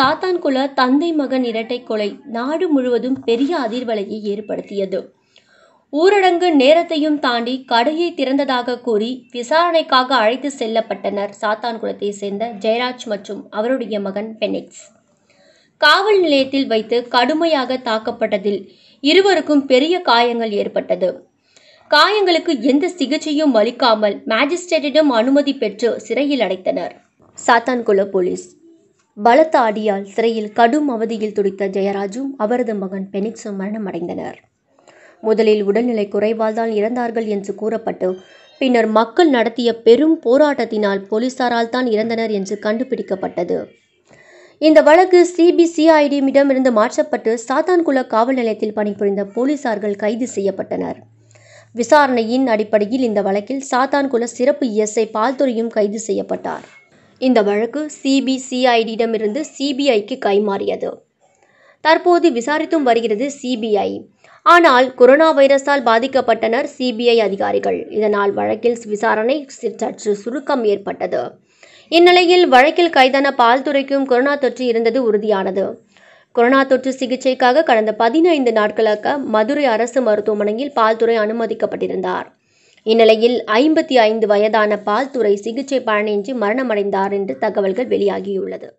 சாத்தான்குள தந்தை மகன் இரட்டை கொலை நாடு முழுவதும் பெரிய அதிர்வலையை ஏற்படுத்தியது ஊரடங்கு நேரத்தையும் தாண்டி கடையை திறந்ததாக கூறி விசாரணைக்காக அழைத்து செல்லப்பட்டனர் சாத்தான்குளத்தை சேர்ந்த ஜெயராஜ் மற்றும் அவருடைய மகன் பெனிக்ஸ் காவல் நிலையத்தில் வைத்து கடுமையாக தாக்கப்பட்டதில் இருவருக்கும் பெரிய காயங்கள் ஏற்பட்டது காயங்களுக்கு எந்த சிகிச்சையும் அளிக்காமல் மாஜிஸ்ட்ரேட்டிடம் அனுமதி பெற்று சிறையில் அடைத்தனர் சாத்தான்குள போலீஸ் பலத்த அடியால் சிறையில் கடும் அவதியில் துடித்த ஜெயராஜும் அவரது மகன் பெனிக்ஸும் மரணமடைந்தனர் முதலில் உடல்நிலை குறைவால் தான் இறந்தார்கள் என்று கூறப்பட்டு பின்னர் மக்கள் நடத்திய பெரும் போராட்டத்தினால் போலீசாரால் தான் இறந்தனர் என்று கண்டுபிடிக்கப்பட்டது இந்த வழக்கு சிபிசிஐடியிடமிருந்து மாற்றப்பட்டு சாத்தான்குள காவல் நிலையத்தில் பணிபுரிந்த போலீசார்கள் கைது செய்யப்பட்டனர் விசாரணையின் அடிப்படையில் இந்த வழக்கில் சாத்தான்குள சிறப்பு எஸ்ஐ பால்துறையும் கைது செய்யப்பட்டார் இந்த வழக்கு சிபிசிஐடியிடமிருந்து சிபிஐக்கு கைமாறியது தற்போது விசாரித்தும் வருகிறது சிபிஐ ஆனால் கொரோனா வைரஸால் பாதிக்கப்பட்டனர் சிபிஐ அதிகாரிகள் இதனால் வழக்கில் விசாரணை சற்று சுருக்கம் ஏற்பட்டது இந்நிலையில் வழக்கில் கைதான பால்துறைக்கும் கொரோனா தொற்று இருந்தது உறுதியானது கொரோனா தொற்று சிகிச்சைக்காக கடந்த பதினைந்து நாட்களாக மதுரை அரசு மருத்துவமனையில் பால்துறை அனுமதிக்கப்பட்டிருந்தார் இந்நிலையில் ஐம்பத்தி ஐந்து வயதான பால்துறை சிகிச்சை பலனின்றி மரணமடைந்தார் என்று தகவல்கள் வெளியாகியுள்ளது